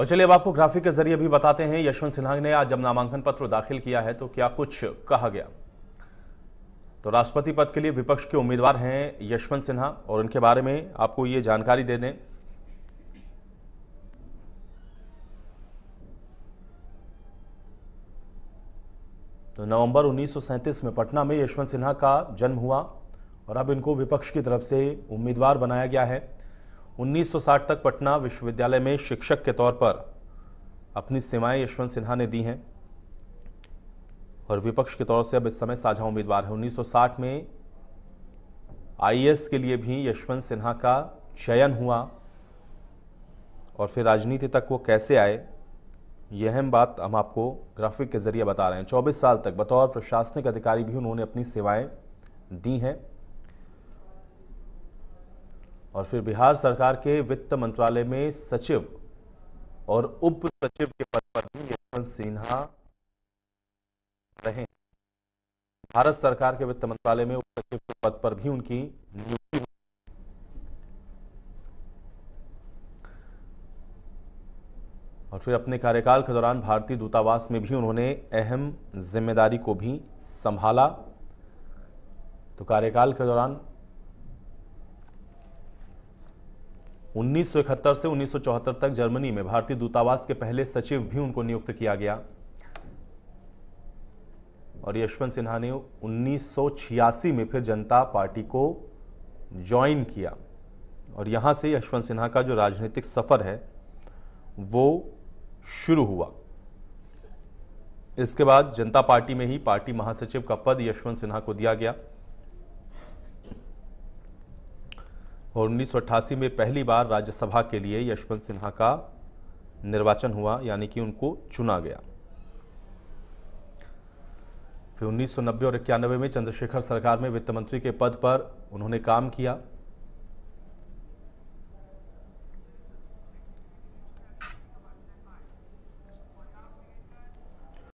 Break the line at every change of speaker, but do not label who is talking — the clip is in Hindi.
और चलिए अब आपको ग्राफिक के जरिए भी बताते हैं यशवंत सिन्हा ने आज जब नामांकन पत्र दाखिल किया है तो क्या कुछ कहा गया तो राष्ट्रपति पद के लिए विपक्ष के उम्मीदवार हैं यशवंत सिन्हा और उनके बारे में आपको ये जानकारी दे दें तो नवंबर 1937 में पटना में यशवंत सिन्हा का जन्म हुआ और अब इनको विपक्ष की तरफ से उम्मीदवार बनाया गया है 1960 तक पटना विश्वविद्यालय में शिक्षक के तौर पर अपनी सेवाएं यशवंत सिन्हा ने दी हैं और विपक्ष के तौर से अब इस समय साझा उम्मीदवार है 1960 में आईएएस के लिए भी यशवंत सिन्हा का चयन हुआ और फिर राजनीति तक वो कैसे आए यह अहम बात हम आपको ग्राफिक के जरिए बता रहे हैं 24 साल तक बतौर प्रशासनिक अधिकारी भी उन्होंने अपनी सेवाएं दी हैं और फिर बिहार सरकार के वित्त मंत्रालय में सचिव और उप सचिव के पद पर भी यशवंत सिन्हा रहे भारत सरकार के वित्त मंत्रालय में उप सचिव के पद पर भी उनकी नियुक्ति और फिर अपने कार्यकाल के दौरान भारतीय दूतावास में भी उन्होंने अहम जिम्मेदारी को भी संभाला तो कार्यकाल के दौरान 1971 से 1974 तक जर्मनी में भारतीय दूतावास के पहले सचिव भी उनको नियुक्त किया गया और यशवंत सिन्हा ने उन्नीस में फिर जनता पार्टी को ज्वाइन किया और यहां से यशवंत सिन्हा का जो राजनीतिक सफ़र है वो शुरू हुआ इसके बाद जनता पार्टी में ही पार्टी महासचिव का पद यशवंत सिन्हा को दिया गया और उन्नीस में पहली बार राज्यसभा के लिए यशवंत सिन्हा का निर्वाचन हुआ यानी कि उनको चुना गया फिर उन्नीस और इक्यानवे में चंद्रशेखर सरकार में वित्त मंत्री के पद पर उन्होंने काम किया